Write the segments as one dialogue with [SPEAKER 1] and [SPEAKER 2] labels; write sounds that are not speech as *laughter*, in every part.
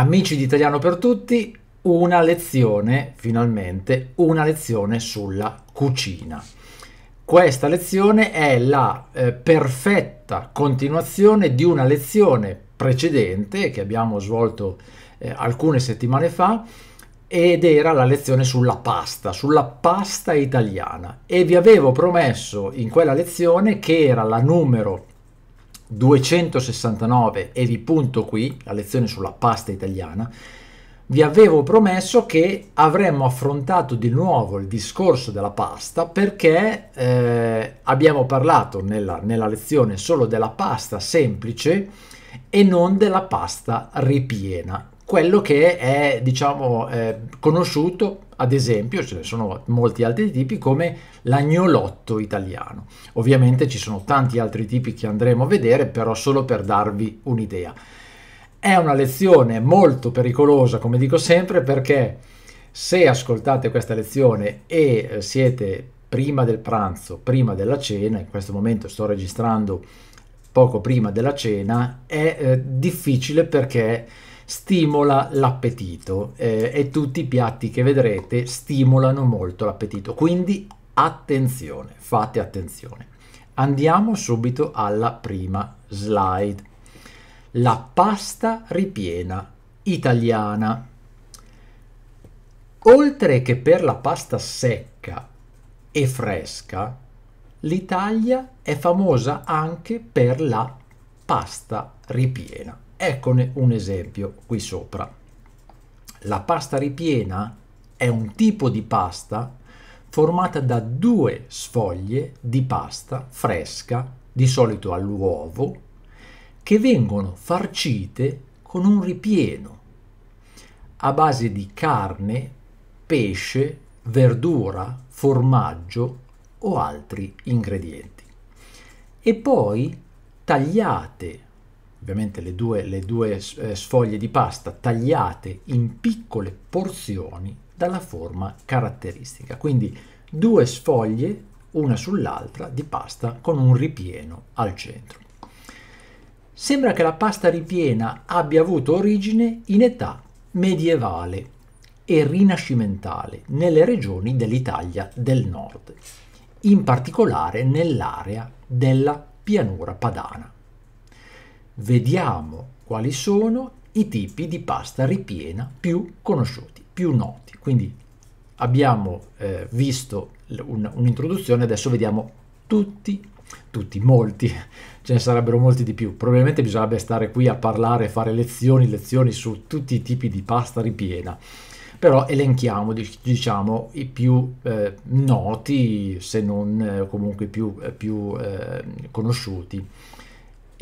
[SPEAKER 1] Amici di Italiano per tutti, una lezione, finalmente, una lezione sulla cucina. Questa lezione è la eh, perfetta continuazione di una lezione precedente che abbiamo svolto eh, alcune settimane fa ed era la lezione sulla pasta, sulla pasta italiana e vi avevo promesso in quella lezione che era la numero 269 e vi punto qui la lezione sulla pasta italiana, vi avevo promesso che avremmo affrontato di nuovo il discorso della pasta perché eh, abbiamo parlato nella, nella lezione solo della pasta semplice e non della pasta ripiena, quello che è diciamo eh, conosciuto ad esempio ce ne sono molti altri tipi come l'agnolotto italiano. Ovviamente ci sono tanti altri tipi che andremo a vedere, però solo per darvi un'idea. È una lezione molto pericolosa, come dico sempre, perché se ascoltate questa lezione e eh, siete prima del pranzo, prima della cena, in questo momento sto registrando poco prima della cena, è eh, difficile perché stimola l'appetito eh, e tutti i piatti che vedrete stimolano molto l'appetito. Quindi attenzione, fate attenzione. Andiamo subito alla prima slide. La pasta ripiena italiana. Oltre che per la pasta secca e fresca, l'Italia è famosa anche per la pasta ripiena. Eccone un esempio qui sopra. La pasta ripiena è un tipo di pasta formata da due sfoglie di pasta fresca, di solito all'uovo, che vengono farcite con un ripieno a base di carne, pesce, verdura, formaggio o altri ingredienti. E poi tagliate ovviamente le due, le due eh, sfoglie di pasta tagliate in piccole porzioni dalla forma caratteristica. Quindi due sfoglie una sull'altra di pasta con un ripieno al centro. Sembra che la pasta ripiena abbia avuto origine in età medievale e rinascimentale nelle regioni dell'Italia del nord, in particolare nell'area della pianura padana. Vediamo quali sono i tipi di pasta ripiena più conosciuti, più noti. Quindi abbiamo eh, visto un'introduzione, adesso vediamo tutti, tutti, molti, *laughs* ce ne sarebbero molti di più. Probabilmente bisognerebbe stare qui a parlare, fare lezioni, lezioni su tutti i tipi di pasta ripiena. Però elenchiamo, diciamo, i più eh, noti, se non eh, comunque i più, eh, più eh, conosciuti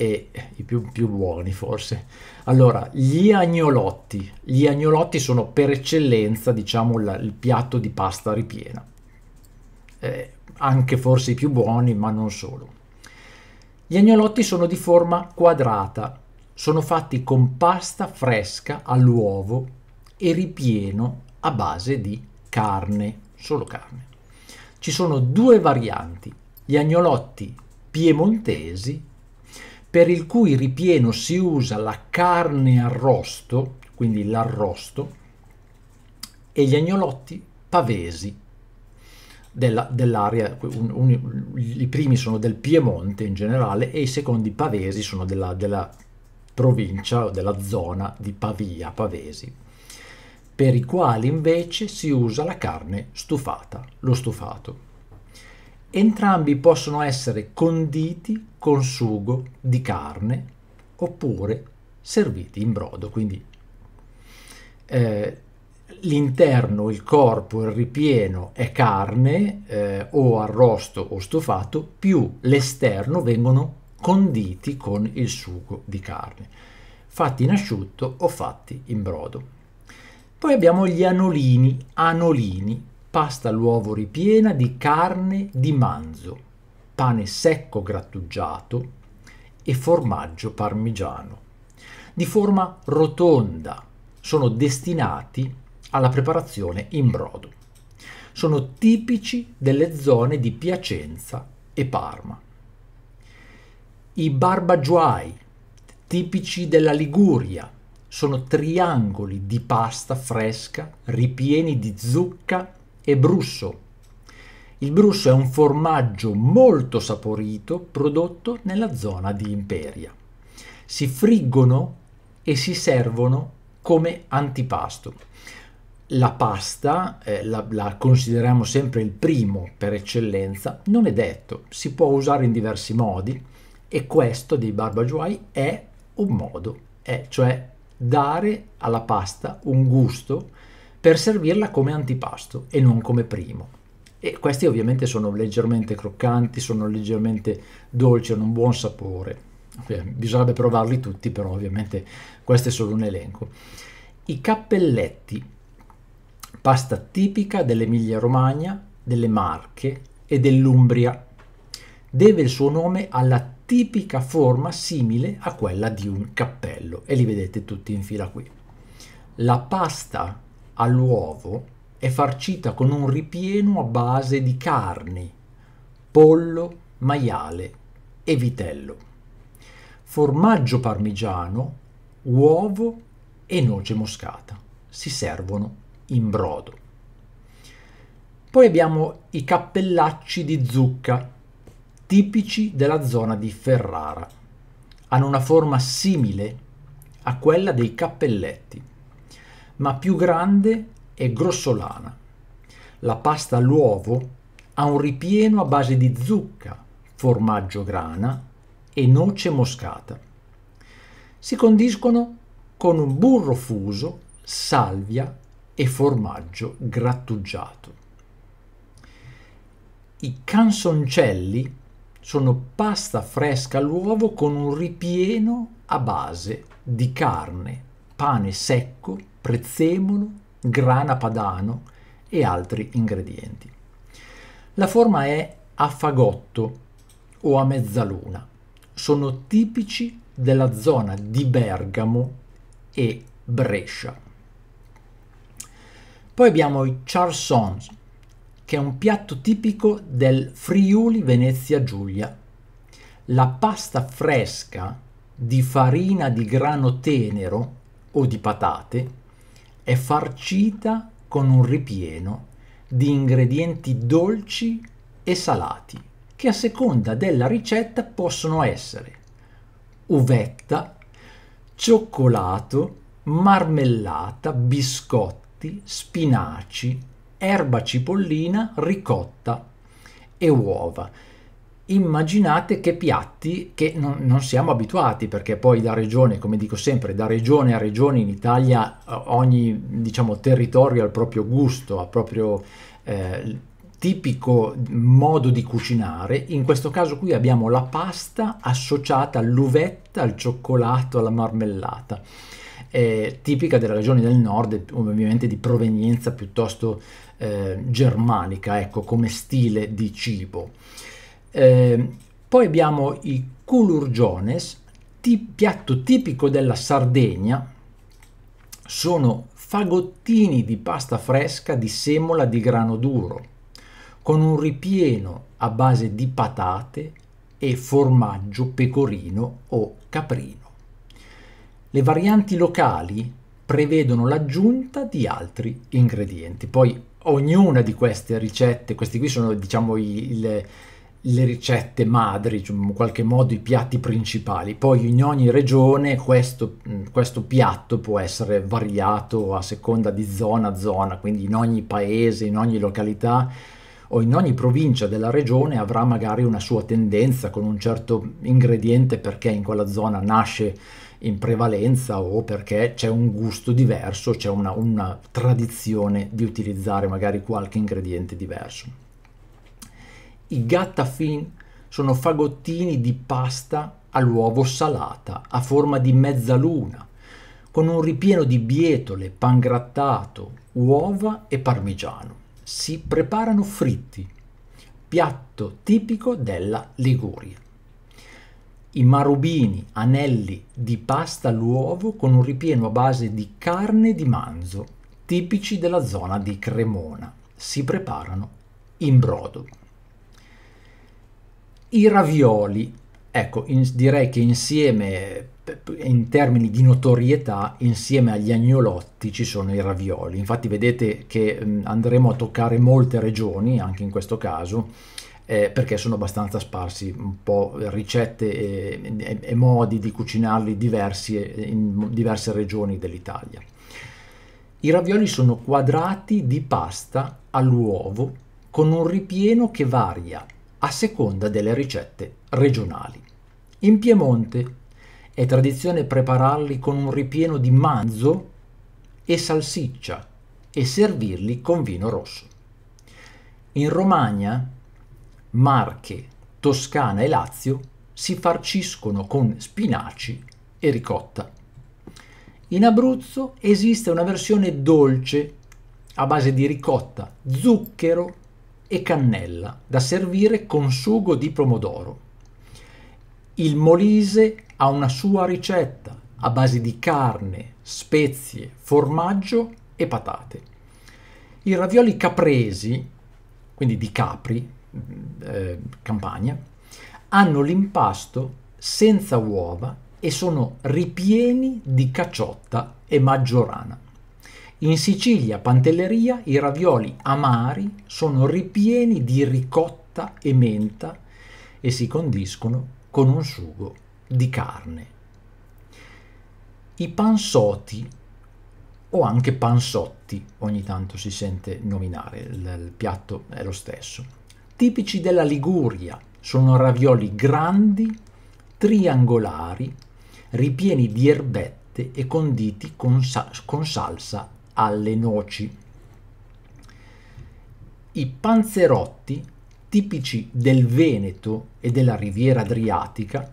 [SPEAKER 1] e i più, più, buoni forse. Allora, gli agnolotti. Gli agnolotti sono per eccellenza, diciamo, la, il piatto di pasta ripiena. Eh, anche forse i più buoni, ma non solo. Gli agnolotti sono di forma quadrata, sono fatti con pasta fresca all'uovo e ripieno a base di carne, solo carne. Ci sono due varianti, gli agnolotti piemontesi per il cui ripieno si usa la carne arrosto, quindi l'arrosto, e gli agnolotti pavesi dell'area, dell i primi sono del Piemonte in generale e i secondi pavesi sono della, della provincia, della zona di Pavia, pavesi, per i quali invece si usa la carne stufata, lo stufato. Entrambi possono essere conditi con sugo di carne oppure serviti in brodo, quindi eh, l'interno, il corpo, il ripieno è carne eh, o arrosto o stufato, più l'esterno vengono conditi con il sugo di carne, fatti in asciutto o fatti in brodo. Poi abbiamo gli anolini, anolini pasta all'uovo ripiena di carne di manzo, pane secco grattugiato e formaggio parmigiano. Di forma rotonda sono destinati alla preparazione in brodo. Sono tipici delle zone di Piacenza e Parma. I barbagiuai, tipici della Liguria, sono triangoli di pasta fresca ripieni di zucca e brusso. Il brusso è un formaggio molto saporito prodotto nella zona di Imperia. Si friggono e si servono come antipasto. La pasta, eh, la, la consideriamo sempre il primo per eccellenza, non è detto, si può usare in diversi modi e questo dei barbagiuai è un modo, è, cioè dare alla pasta un gusto per servirla come antipasto e non come primo. E questi ovviamente sono leggermente croccanti, sono leggermente dolci, hanno un buon sapore. Eh, bisognerebbe provarli tutti, però ovviamente questo è solo un elenco. I cappelletti, pasta tipica dell'Emilia Romagna, delle Marche e dell'Umbria. Deve il suo nome alla tipica forma simile a quella di un cappello e li vedete tutti in fila qui. La pasta all'uovo è farcita con un ripieno a base di carni, pollo, maiale e vitello, formaggio parmigiano, uovo e noce moscata. Si servono in brodo. Poi abbiamo i cappellacci di zucca, tipici della zona di Ferrara. Hanno una forma simile a quella dei cappelletti ma più grande e grossolana. La pasta all'uovo ha un ripieno a base di zucca, formaggio grana e noce moscata. Si condiscono con un burro fuso, salvia e formaggio grattugiato. I canzoncelli sono pasta fresca all'uovo con un ripieno a base di carne, pane secco prezzemolo, grana padano e altri ingredienti. La forma è a fagotto o a mezzaluna. Sono tipici della zona di Bergamo e Brescia. Poi abbiamo i charsons, che è un piatto tipico del Friuli Venezia Giulia. La pasta fresca di farina di grano tenero o di patate è farcita con un ripieno di ingredienti dolci e salati che a seconda della ricetta possono essere uvetta, cioccolato, marmellata, biscotti, spinaci, erba cipollina ricotta e uova immaginate che piatti che non, non, siamo abituati perché poi da regione come dico sempre da regione a regione in Italia eh, ogni diciamo territorio ha il proprio gusto ha il proprio eh, tipico modo di cucinare in questo caso qui abbiamo la pasta associata all'uvetta al cioccolato alla marmellata eh, tipica della regione del nord ovviamente di provenienza piuttosto eh, germanica ecco come stile di cibo eh, poi abbiamo i culurgiones, tip piatto tipico della Sardegna, sono fagottini di pasta fresca di semola di grano duro, con un ripieno a base di patate e formaggio pecorino o caprino. Le varianti locali prevedono l'aggiunta di altri ingredienti. Poi ognuna di queste ricette, questi qui sono diciamo il, le ricette madri, cioè in qualche modo i piatti principali. Poi in ogni regione questo, mm, questo, piatto può essere variato a seconda di zona a zona, quindi in ogni paese, in ogni località o in ogni provincia della regione avrà magari una sua tendenza con un certo ingrediente perché in quella zona nasce in prevalenza o perché c'è un gusto diverso, c'è una, una tradizione di utilizzare magari qualche ingrediente diverso. I gattafin sono fagottini di pasta all'uovo salata a forma di mezzaluna, con un ripieno di bietole, pangrattato, uova e parmigiano. Si preparano fritti, piatto tipico della Liguria. I marubini, anelli di pasta all'uovo con un ripieno a base di carne di manzo, tipici della zona di Cremona. Si preparano in brodo. I ravioli, ecco, in, direi che insieme, in termini di notorietà, insieme agli agnolotti ci sono i ravioli. Infatti vedete che mm, andremo a toccare molte regioni, anche in questo caso, eh, perché sono abbastanza sparsi, un po' ricette e, e, e modi di cucinarli diversi in diverse regioni dell'Italia. I ravioli sono quadrati di pasta all'uovo con un ripieno che varia a seconda delle ricette regionali. In Piemonte è tradizione prepararli con un ripieno di manzo e salsiccia e servirli con vino rosso. In Romagna, Marche, Toscana e Lazio si farciscono con spinaci e ricotta. In Abruzzo esiste una versione dolce a base di ricotta, zucchero e cannella, da servire con sugo di pomodoro. Il molise ha una sua ricetta a base di carne, spezie, formaggio e patate. I ravioli capresi, quindi di Capri, eh, Campania, hanno l'impasto senza uova e sono ripieni di caciotta e maggiorana. In Sicilia, Pantelleria, i ravioli amari sono ripieni di ricotta e menta e si condiscono con un sugo di carne. I pansoti o anche pansotti, ogni tanto si sente nominare, il, piatto è lo stesso. Tipici della Liguria sono ravioli grandi, triangolari, ripieni di erbette e conditi con, sa- con salsa alle noci. I panzerotti, tipici del Veneto e della riviera adriatica,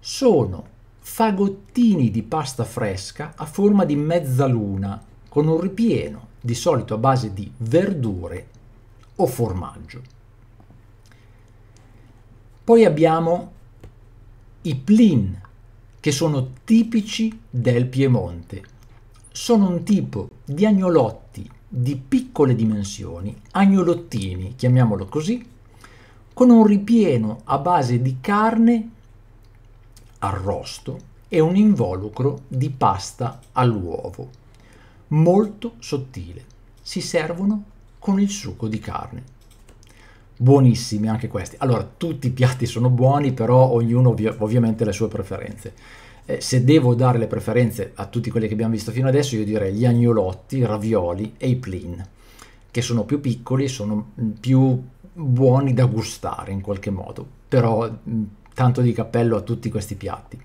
[SPEAKER 1] sono fagottini di pasta fresca a forma di mezzaluna con un ripieno, di solito a base di verdure o formaggio. Poi abbiamo i plin, che sono tipici del Piemonte sono un tipo di agnolotti di piccole dimensioni, agnolottini, chiamiamolo così, con un ripieno a base di carne, arrosto e un involucro di pasta all'uovo, molto sottile. Si servono con il succo di carne. Buonissimi anche questi. Allora, tutti i piatti sono buoni, però ognuno ovvi- ovviamente le sue preferenze. Eh, se devo dare le preferenze a tutti quelli che abbiamo visto fino adesso, io direi gli agnolotti, i ravioli e i plin, che sono più piccoli, e sono mm, più buoni da gustare in qualche modo, però mm, tanto di cappello a tutti questi piatti.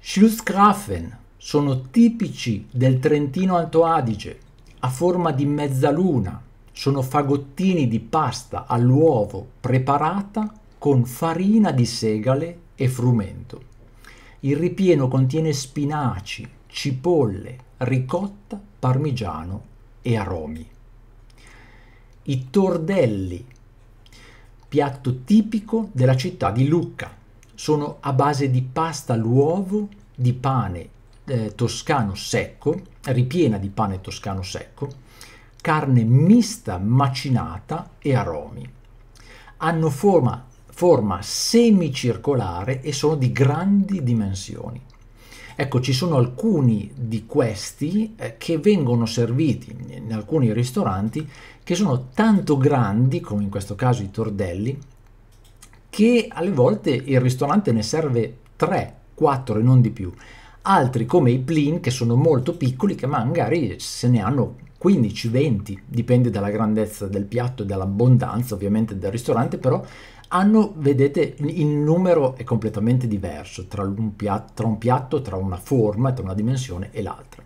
[SPEAKER 1] Schlusskrafen sono tipici del Trentino Alto Adige, a forma di mezzaluna, sono fagottini di pasta all'uovo preparata con farina di segale e frumento. Il ripieno contiene spinaci, cipolle, ricotta, parmigiano e aromi. I tordelli, piatto tipico della città di Lucca. Sono a base di pasta all'uovo, di pane eh, toscano secco, ripiena di pane toscano secco, carne mista macinata e aromi. Hanno forma forma semicircolare e sono di grandi dimensioni. Ecco, ci sono alcuni di questi eh, che vengono serviti in alcuni ristoranti che sono tanto grandi, come in questo caso i tordelli, che alle volte il ristorante ne serve 3, 4 e non di più. Altri come i plin che sono molto piccoli che magari se ne hanno 15, 20, dipende dalla grandezza del piatto e dall'abbondanza ovviamente del ristorante, però hanno, vedete, il numero è completamente diverso tra un, piatto, tra un piatto, tra una forma, tra una dimensione e l'altra.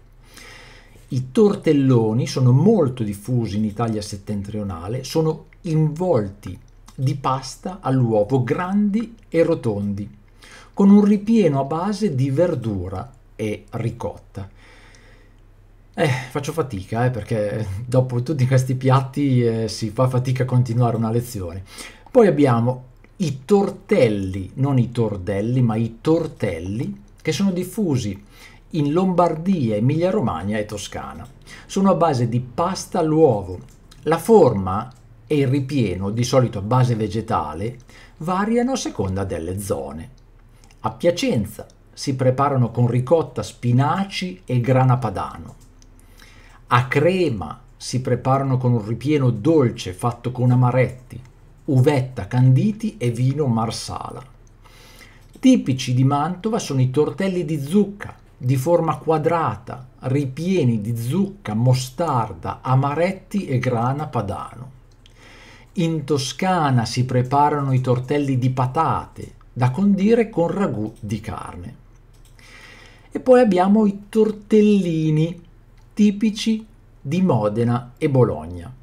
[SPEAKER 1] I tortelloni sono molto diffusi in Italia settentrionale, sono involti di pasta all'uovo grandi e rotondi, con un ripieno a base di verdura e ricotta. Eh, faccio fatica eh, perché dopo tutti questi piatti eh, si fa fatica a continuare una lezione. Poi abbiamo i tortelli, non i tordelli, ma i tortelli, che sono diffusi in Lombardia, Emilia-Romagna e Toscana. Sono a base di pasta all'uovo. La forma e il ripieno, di solito a base vegetale, variano a seconda delle zone. A Piacenza si preparano con ricotta, spinaci e grana padano. A Crema si preparano con un ripieno dolce fatto con amaretti uvetta canditi e vino marsala. Tipici di Mantova sono i tortelli di zucca, di forma quadrata, ripieni di zucca, mostarda, amaretti e grana padano. In Toscana si preparano i tortelli di patate, da condire con ragù di carne. E poi abbiamo i tortellini, tipici di Modena e Bologna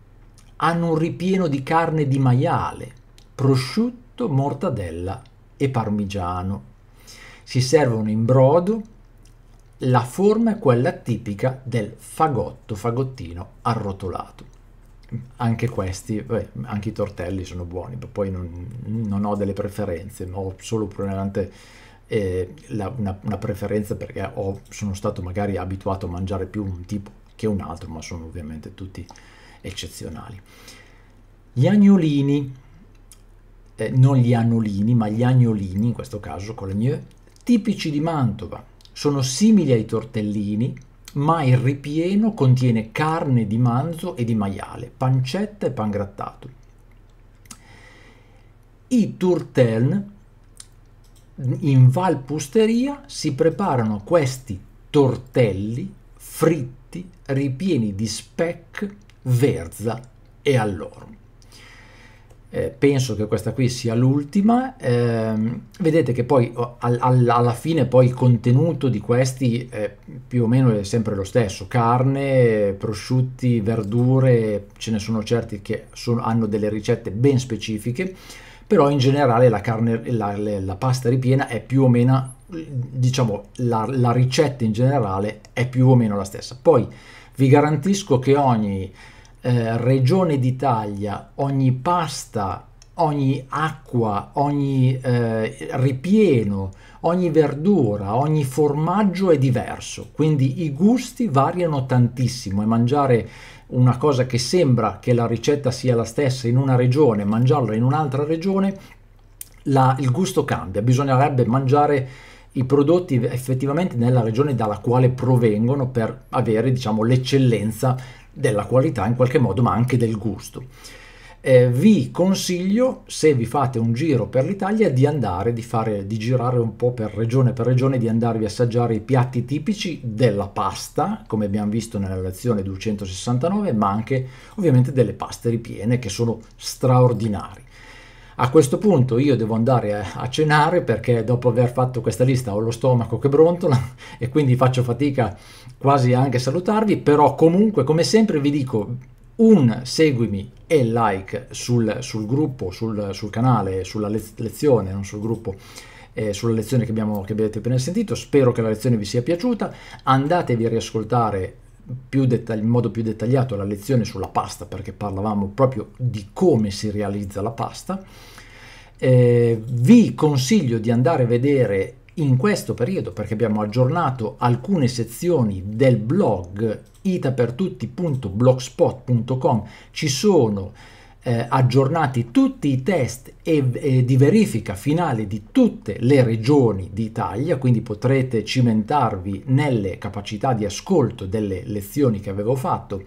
[SPEAKER 1] hanno un ripieno di carne di maiale, prosciutto, mortadella e parmigiano. Si servono in brodo, la forma è quella tipica del fagotto, fagottino arrotolato. Anche questi, beh, anche i tortelli sono buoni, poi non, non ho delle preferenze, ho solo puramente eh, la, una, una, preferenza perché ho, sono stato magari abituato a mangiare più un tipo che un altro, ma sono ovviamente tutti eccezionali. Gli agnolini, eh, non gli annolini, ma gli agnolini in questo caso con la gne, tipici di Mantova, sono simili ai tortellini, ma il ripieno contiene carne di manzo e di maiale, pancetta e pangrattato. I turteln in Valpusteria si preparano questi tortelli fritti ripieni di speck Verza e Allorm. Eh, penso che questa qui sia l'ultima eh, vedete che poi oh, al, al, alla fine poi il contenuto di questi è più o meno è sempre lo stesso carne prosciutti verdure ce ne sono certi che sono, hanno delle ricette ben specifiche però in generale la, carne, la, la, la pasta ripiena è più o meno diciamo la ricetta in generale è più o meno la stessa poi vi garantisco che ogni eh, regione d'Italia, ogni pasta, ogni acqua, ogni eh, ripieno, ogni verdura, ogni formaggio è diverso, quindi i gusti variano tantissimo e mangiare una cosa che sembra che la ricetta sia la stessa in una regione, mangiarla in un'altra regione, la, il gusto cambia, bisognerebbe mangiare i prodotti effettivamente nella regione dalla quale provengono per avere diciamo l'eccellenza della qualità in qualche modo, ma anche del gusto. Eh, vi consiglio, se vi fate un giro per l'Italia, di andare, di, fare, di girare un po' per regione per regione, di andarvi a assaggiare i piatti tipici della pasta, come abbiamo visto nella lezione 269, ma anche ovviamente delle paste ripiene che sono straordinarie. A questo punto io devo andare a, cenare perché dopo aver fatto questa lista ho lo stomaco che brontola *laughs* e quindi faccio fatica quasi anche a salutarvi, però comunque come sempre vi dico un seguimi e like sul, sul gruppo, sul, sul, canale, sulla lezione, non sul gruppo, eh, sulla lezione che, abbiamo, che, avete appena sentito. Spero che la lezione vi sia piaciuta. Andatevi a riascoltare dettagli- in modo più dettagliato la lezione sulla pasta perché parlavamo proprio di come si realizza la pasta. Eh, vi consiglio di andare a vedere in questo periodo perché abbiamo aggiornato alcune sezioni del blog itapertutti.blogspot.com ci sono eh, aggiornati tutti i test e, e di verifica finale di tutte le regioni d'Italia, quindi potrete cimentarvi nelle capacità di ascolto delle lezioni che avevo fatto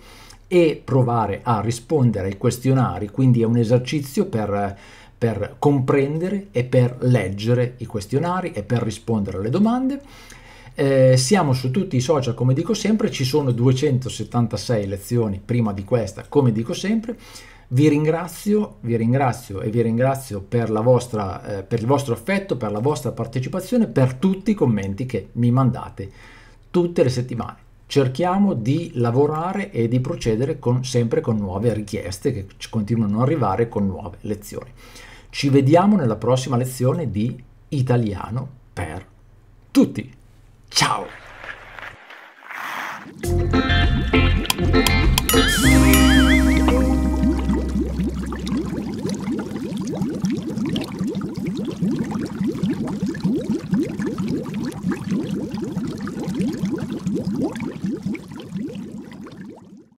[SPEAKER 1] e provare a rispondere ai questionari, quindi è un esercizio per, per comprendere e per leggere i questionari e per rispondere alle domande. Eh, siamo su tutti i social, come dico sempre, ci sono 276 lezioni prima di questa, come dico sempre. Vi ringrazio, vi ringrazio e vi ringrazio per, vostra, eh, per il vostro affetto, per la vostra partecipazione, per tutti i commenti che mi mandate tutte le settimane cerchiamo di lavorare e di procedere con, sempre con nuove richieste che ci continuano ad arrivare con nuove lezioni. Ci vediamo nella prossima lezione di Italiano per tutti. Ciao!